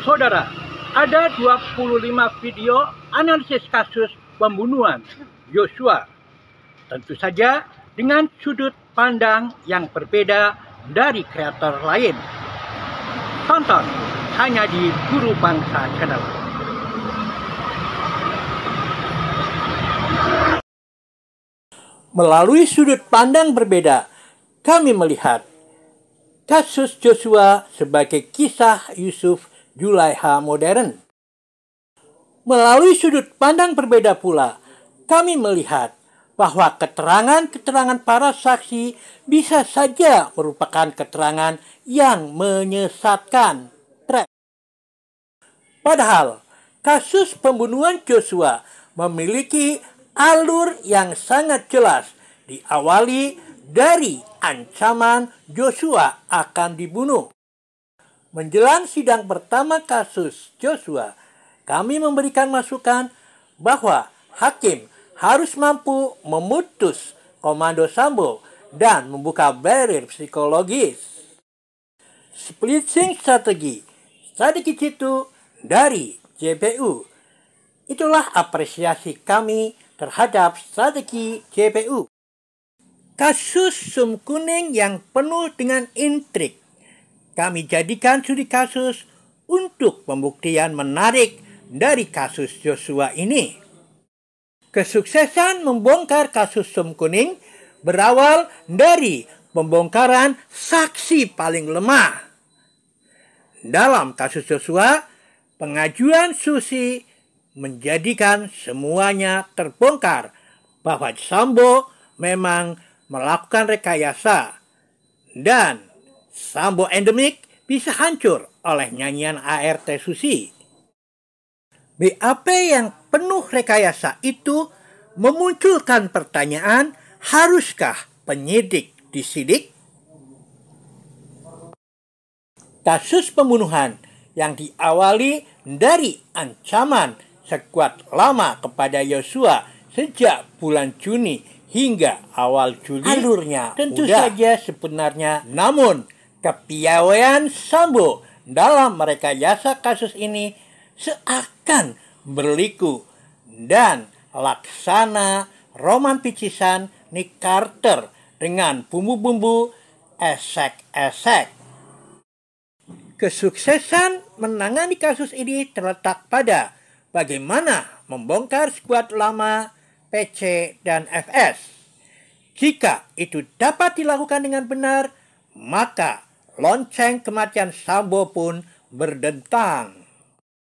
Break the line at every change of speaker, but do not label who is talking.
Saudara, ada 25 video analisis kasus pembunuhan Joshua, Tentu saja dengan sudut pandang yang berbeda dari kreator lain. Tonton hanya di Guru Bangsa Channel. melalui sudut pandang berbeda, kami melihat kasus Joshua sebagai kisah Yusuf Julaiha modern. Melalui sudut pandang berbeda pula, kami melihat bahwa keterangan-keterangan para saksi bisa saja merupakan keterangan yang menyesatkan. Padahal, kasus pembunuhan Joshua memiliki alur yang sangat jelas diawali dari ancaman Joshua akan dibunuh. Menjelang sidang pertama kasus Joshua, kami memberikan masukan bahwa hakim harus mampu memutus komando Sambo dan membuka barrier psikologis. Splitting strategi sedikit itu dari JPU. Itulah apresiasi kami terhadap strategi JPU. Kasus Sum Kuning yang penuh dengan intrik kami jadikan studi kasus untuk pembuktian menarik dari kasus Joshua ini. Kesuksesan membongkar kasus Sum Kuning berawal dari pembongkaran saksi paling lemah. Dalam kasus Joshua, pengajuan Susi menjadikan semuanya terbongkar bahwa Sambo memang melakukan rekayasa dan Sambo endemik bisa hancur oleh nyanyian ART Susi. BAP yang penuh rekayasa itu memunculkan pertanyaan, haruskah penyidik disidik? Kasus pembunuhan yang diawali dari ancaman sekuat lama kepada Yosua sejak bulan Juni hingga awal Juli alurnya tentu mudah. saja sebenarnya namun Kepiawaian Sambo dalam merekayasa kasus ini seakan berliku dan laksana roman picisan Nick Carter dengan bumbu-bumbu esek-esek. Kesuksesan menangani kasus ini terletak pada bagaimana membongkar sekuat lama PC dan FS. Jika itu dapat dilakukan dengan benar, maka Lonceng kematian Sambo pun berdentang.